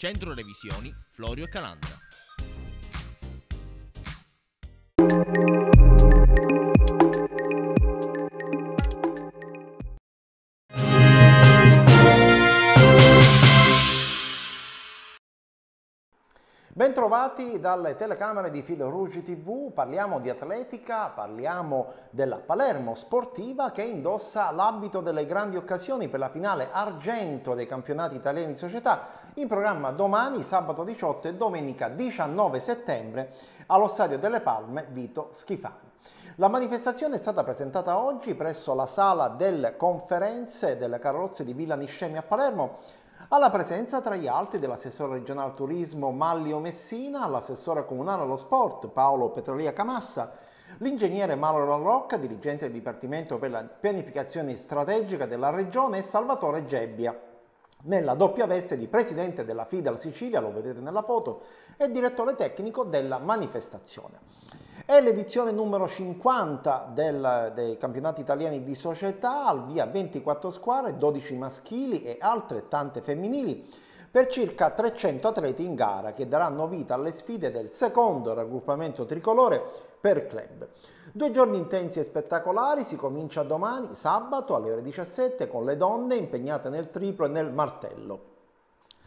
Centro Revisioni Florio Calanda. Bentrovati dalle telecamere di Filo Ruggi TV, parliamo di atletica, parliamo della Palermo sportiva che indossa l'abito delle grandi occasioni per la finale argento dei campionati italiani di società in programma domani sabato 18 e domenica 19 settembre allo Stadio delle Palme Vito Schifani. La manifestazione è stata presentata oggi presso la sala delle conferenze delle carrozze di Villa Niscemi a Palermo alla presenza tra gli altri dell'assessore regionale turismo Mallio Messina, l'assessore comunale allo sport Paolo Petrolia Camassa, l'ingegnere Mauro Larocca, dirigente del Dipartimento per la pianificazione strategica della regione e Salvatore Gebbia, nella doppia veste di presidente della FIDAL Sicilia, lo vedete nella foto, e direttore tecnico della manifestazione. È l'edizione numero 50 del, dei campionati italiani di società, al via 24 squadre, 12 maschili e altrettante femminili, per circa 300 atleti in gara che daranno vita alle sfide del secondo raggruppamento tricolore per club. Due giorni intensi e spettacolari, si comincia domani, sabato alle ore 17, con le donne impegnate nel triplo e nel martello.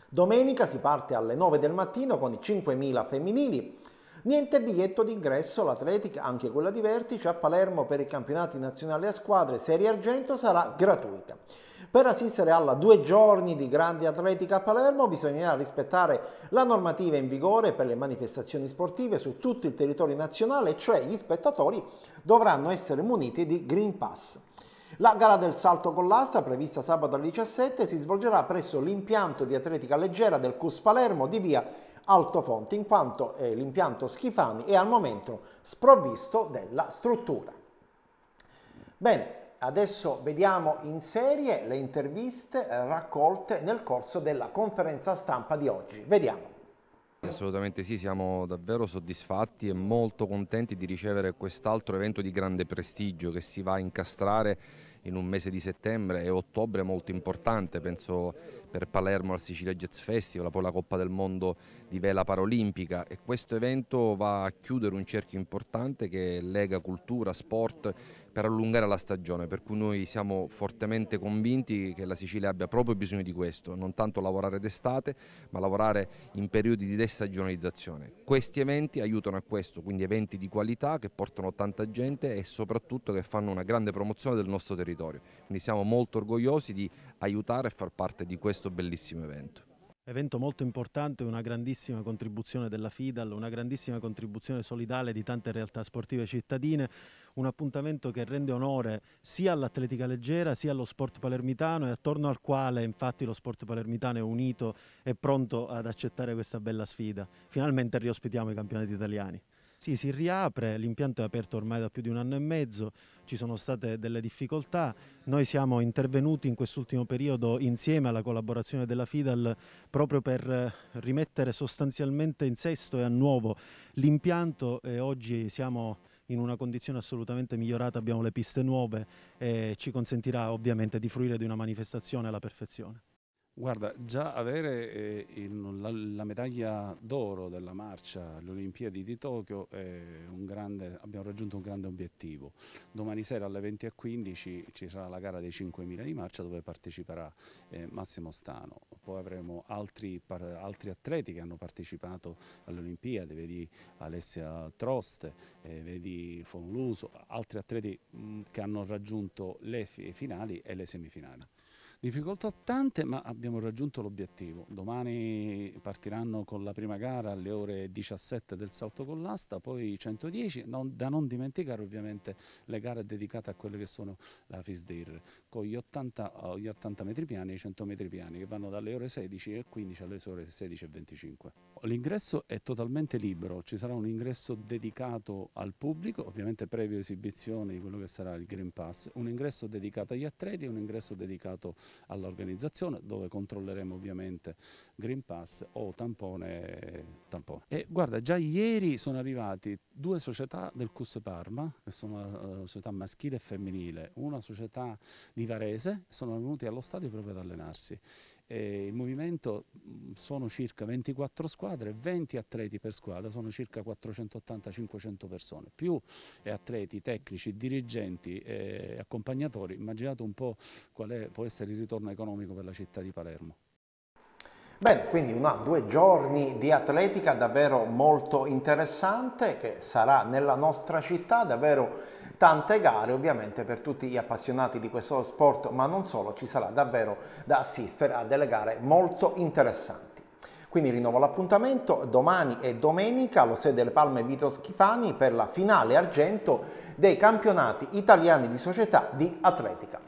Domenica si parte alle 9 del mattino con i 5.000 femminili, Niente biglietto d'ingresso, l'atletica, anche quella di vertice, a Palermo per i campionati nazionali a squadre Serie Argento sarà gratuita. Per assistere alla due giorni di grande atletica a Palermo bisognerà rispettare la normativa in vigore per le manifestazioni sportive su tutto il territorio nazionale, cioè gli spettatori dovranno essere muniti di Green Pass. La gara del salto con l'asta, prevista sabato alle 17, si svolgerà presso l'impianto di atletica leggera del CUS Palermo di via altofonte in quanto eh, l'impianto Schifani è al momento sprovvisto della struttura. Bene, adesso vediamo in serie le interviste eh, raccolte nel corso della conferenza stampa di oggi. Vediamo. Assolutamente sì, siamo davvero soddisfatti e molto contenti di ricevere quest'altro evento di grande prestigio che si va a incastrare in un mese di settembre e ottobre molto importante, penso per Palermo al Sicilia Jazz Festival, poi la Coppa del Mondo di Vela Parolimpica e questo evento va a chiudere un cerchio importante che lega cultura, sport per allungare la stagione, per cui noi siamo fortemente convinti che la Sicilia abbia proprio bisogno di questo, non tanto lavorare d'estate, ma lavorare in periodi di destagionalizzazione. Questi eventi aiutano a questo, quindi eventi di qualità che portano tanta gente e soprattutto che fanno una grande promozione del nostro territorio. Quindi siamo molto orgogliosi di aiutare a far parte di questo questo bellissimo evento. Evento molto importante, una grandissima contribuzione della FIDAL, una grandissima contribuzione solidale di tante realtà sportive cittadine, un appuntamento che rende onore sia all'atletica leggera sia allo sport palermitano e attorno al quale infatti lo sport palermitano è unito e pronto ad accettare questa bella sfida. Finalmente riospitiamo i campionati italiani. Sì, si riapre, l'impianto è aperto ormai da più di un anno e mezzo, ci sono state delle difficoltà, noi siamo intervenuti in quest'ultimo periodo insieme alla collaborazione della Fidal proprio per eh, rimettere sostanzialmente in sesto e a nuovo l'impianto e oggi siamo in una condizione assolutamente migliorata, abbiamo le piste nuove e ci consentirà ovviamente di fruire di una manifestazione alla perfezione. Guarda, già avere eh, il- la, la medaglia d'oro della marcia alle Olimpiadi di Tokyo è un grande, abbiamo raggiunto un grande obiettivo. Domani sera alle 20.15 ci sarà la gara dei 5.000 di marcia dove parteciperà eh, Massimo Stano. Poi avremo altri, par- altri atleti che hanno partecipato alle Olimpiadi, vedi Alessia Troste, eh, vedi Fonluso, altri atleti mh, mm, che hanno raggiunto le finali e le semifinali. Difficoltà tante, ma abbiamo raggiunto l'obiettivo. Domani partiranno con la prima gara alle ore 17 del salto con l'asta, poi 110, non, da non dimenticare ovviamente le gare dedicate a quelle che sono la FISDIR, con gli 80, gli 80 metri piani e i 100 metri piani, che vanno dalle ore 16.15 alle ore 16.25. L'ingresso è totalmente libero, ci sarà un ingresso dedicato al pubblico, ovviamente previo esibizione di quello che sarà il Green Pass, un ingresso dedicato agli atleti e un ingresso dedicato all'organizzazione dove controlleremo ovviamente Green Pass o tampone, tampone. E guarda, già ieri sono arrivati due società del CUS Parma, che sono una eh, società maschile e femminile, una società di Varese, sono venuti allo stadio proprio ad allenarsi eh, il movimento mm, sono circa 24 squadre, 20 atleti per squadra, sono circa 480-500 persone, più atleti, tecnici, dirigenti, eh, accompagnatori, immaginate un po' qual è, può essere il ritorno economico per la città di Palermo. Bene, quindi una, due giorni di atletica davvero molto interessante che sarà nella nostra città, davvero tante gare, ovviamente per tutti gli appassionati di questo sport, ma non solo, ci sarà davvero da assistere a delle gare molto interessanti. Quindi rinnovo l'appuntamento domani e domenica allo sede delle Palme Vito Schifani per la finale argento dei campionati italiani di società di atletica.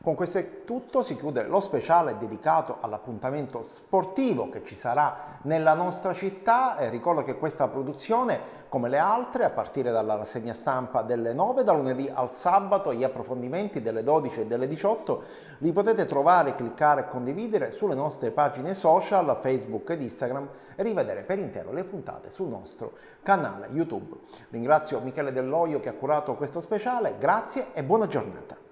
Con questo è tutto, si chiude lo speciale dedicato all'appuntamento sportivo che ci sarà nella nostra città. Eh, ricordo che questa produzione, come le altre, a partire dalla rassegna stampa delle 9, da lunedì al sabato, gli approfondimenti delle 12 e delle 18, li potete trovare, cliccare e condividere sulle nostre pagine social, Facebook ed Instagram e rivedere per intero le puntate sul nostro canale YouTube. Ringrazio Michele Dell'Oio che ha curato questo speciale, grazie e buona giornata.